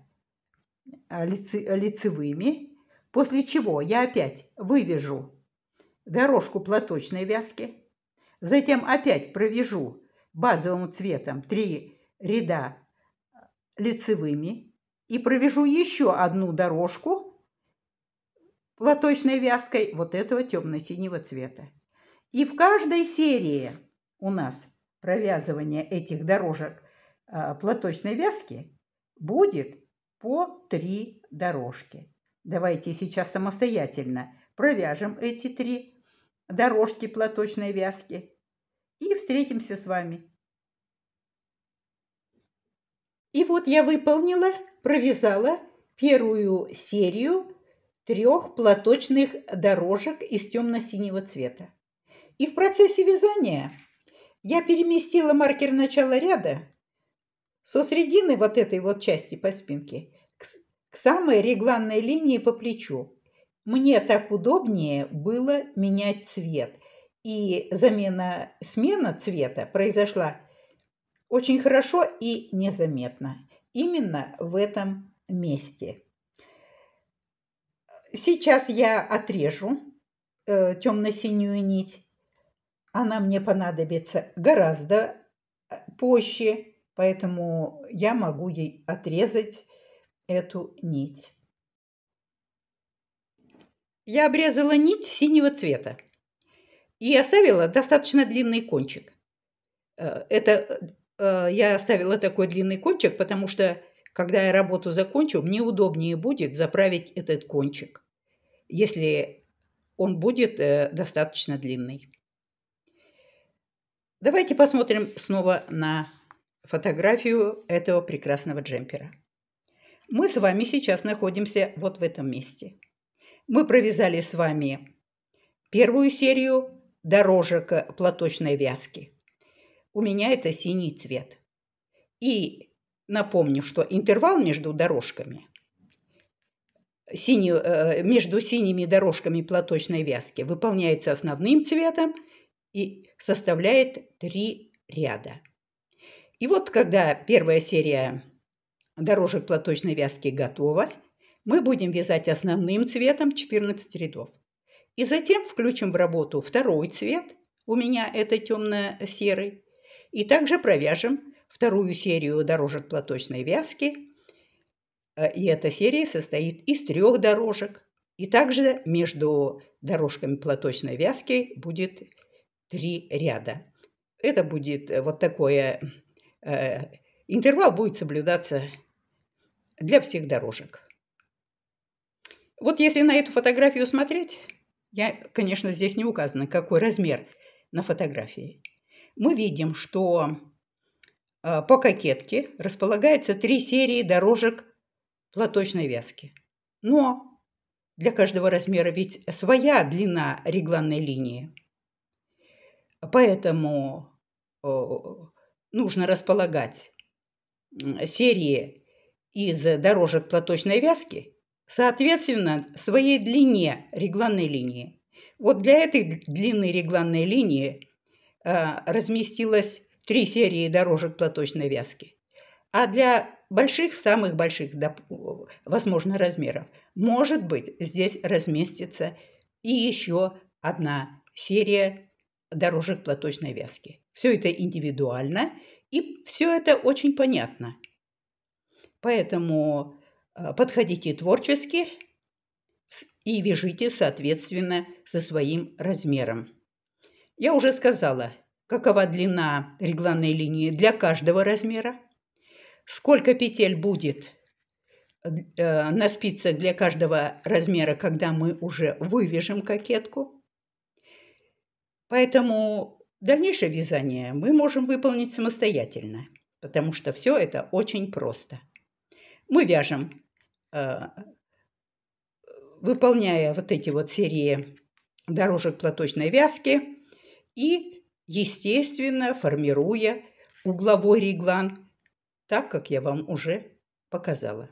э, лицевыми, после чего я опять вывяжу дорожку платочной вязки – Затем опять провяжу базовым цветом три ряда лицевыми и провяжу еще одну дорожку платочной вязкой вот этого темно-синего цвета. И в каждой серии у нас провязывание этих дорожек а, платочной вязки будет по три дорожки. Давайте сейчас самостоятельно провяжем эти три дорожки платочной вязки и встретимся с вами. И вот я выполнила, провязала первую серию трех платочных дорожек из темно-синего цвета. И в процессе вязания я переместила маркер начала ряда со средины вот этой вот части по спинке к, к самой регланной линии по плечу. Мне так удобнее было менять цвет – и замена, смена цвета произошла очень хорошо и незаметно. Именно в этом месте. Сейчас я отрежу э, темно-синюю нить. Она мне понадобится гораздо э, позже, поэтому я могу ей отрезать эту нить. Я обрезала нить синего цвета и оставила достаточно длинный кончик. Э, это, э, я оставила такой длинный кончик, потому что, когда я работу закончу, мне удобнее будет заправить этот кончик, если он будет э, достаточно длинный. Давайте посмотрим снова на фотографию этого прекрасного джемпера. Мы с вами сейчас находимся вот в этом месте. Мы провязали с вами первую серию дорожек платочной вязки. У меня это синий цвет. И напомню, что интервал между дорожками, синюю, э, между синими дорожками платочной вязки выполняется основным цветом и составляет три ряда. И вот когда первая серия дорожек платочной вязки готова, мы будем вязать основным цветом 14 рядов. И затем включим в работу второй цвет, у меня это темно-серый, и также провяжем вторую серию дорожек платочной вязки, э, и эта серия состоит из трех дорожек. И также между дорожками платочной вязки будет три ряда. Это будет э, вот такое... Э, интервал будет соблюдаться для всех дорожек. Вот если на эту фотографию смотреть, я, конечно, здесь не указано, какой размер на фотографии. Мы видим, что а, по кокетке располагается три серии дорожек платочной вязки. Но для каждого размера ведь своя длина регланной линии. Поэтому нужно располагать серии из дорожек платочной вязки соответственно своей длине регланной линии. Вот для этой длины регланной линии э, разместилось три серии дорожек платочной вязки. А для больших, самых больших, возможно, размеров, может быть, здесь разместится и еще одна серия дорожек платочной вязки. Все это индивидуально, и все это очень понятно. Поэтому Э, подходите творчески и вяжите соответственно со своим размером. Я уже сказала, какова длина регланной линии для каждого размера, сколько петель будет э, на спице для каждого размера, когда мы уже вывяжем кокетку. Поэтому дальнейшее вязание мы можем выполнить самостоятельно, потому что все это очень просто. Мы вяжем а, выполняя вот эти вот серии дорожек платочной вязки и, естественно, формируя угловой реглан, так как я вам уже показала.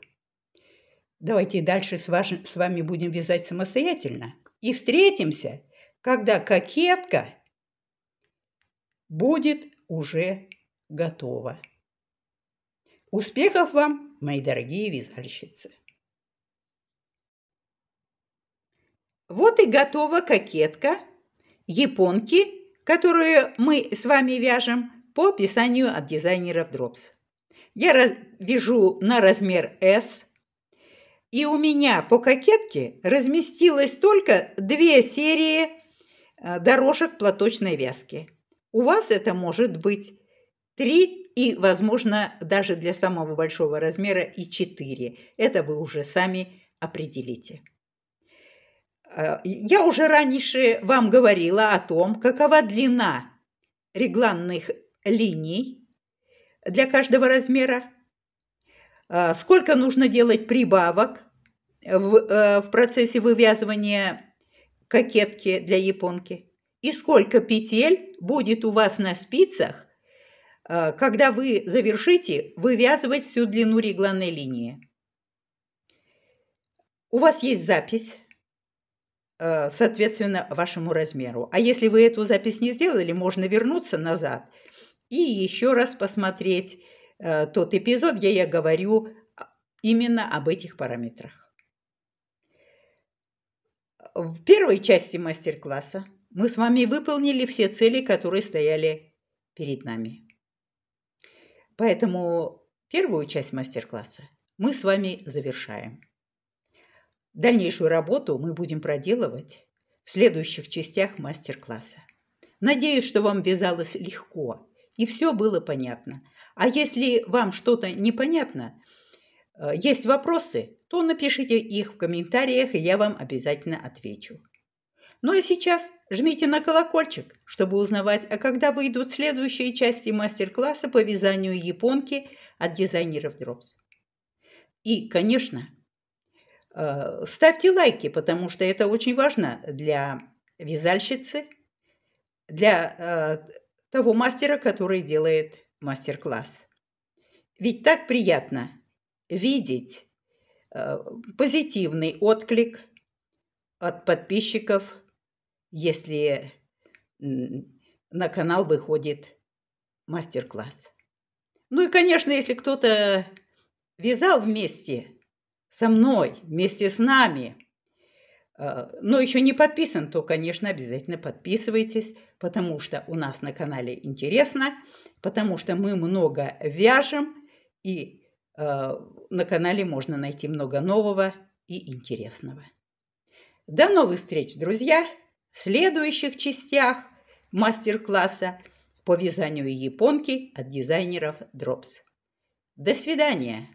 Давайте дальше с, ваш, с вами будем вязать самостоятельно. И встретимся, когда кокетка будет уже готова. Успехов вам, мои дорогие вязальщицы! Вот и готова кокетка. Японки, которую мы с вами вяжем по описанию от дизайнеров Drops. Я вяжу на размер S. И у меня по кокетке разместилось только две серии э, дорожек платочной вязки. У вас это может быть три и, возможно, даже для самого большого размера и 4. Это вы уже сами определите. Э, я уже раньше вам говорила о том, какова длина регланных линий для каждого размера, э, сколько нужно делать прибавок в, э, в процессе вывязывания кокетки для японки и сколько петель будет у вас на спицах, когда вы завершите вывязывать всю длину регланной линии. У вас есть запись Э, соответственно вашему размеру. А если вы эту запись не сделали, можно вернуться назад и еще раз посмотреть э, тот эпизод, где я говорю а, именно об этих параметрах. В первой части мастер-класса мы с вами выполнили все цели, которые стояли перед нами. Поэтому первую часть мастер-класса мы с вами завершаем. Дальнейшую работу мы будем проделывать в следующих частях мастер-класса. Надеюсь, что вам вязалось легко и все было понятно. А если вам что-то непонятно, э, есть вопросы, то напишите их в комментариях, и я вам обязательно отвечу. Ну а сейчас жмите на колокольчик, чтобы узнавать, а когда выйдут следующие части мастер-класса по вязанию японки от дизайнеров Дропс. И, конечно, Э, ставьте лайки, потому что это очень важно для вязальщицы, для э, того мастера, который делает мастер-класс. Ведь так приятно видеть э, позитивный отклик от подписчиков, если на канал выходит мастер-класс. Ну и, конечно, если кто-то вязал вместе – со мной, вместе с нами. Э, но еще не подписан, то, конечно, обязательно подписывайтесь, потому что у нас на канале интересно, потому что мы много вяжем, и э, на канале можно найти много нового и интересного. До новых встреч, друзья! В следующих частях мастер-класса по вязанию японки от дизайнеров Drops. До свидания!